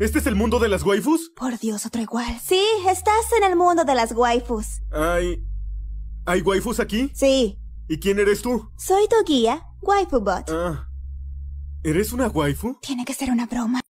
¿Este es el mundo de las waifus? Por Dios, otro igual. Sí, estás en el mundo de las waifus. Hay. ¿Hay waifus aquí? Sí. ¿Y quién eres tú? Soy tu guía, Waifubot. Ah, ¿Eres una waifu? Tiene que ser una broma.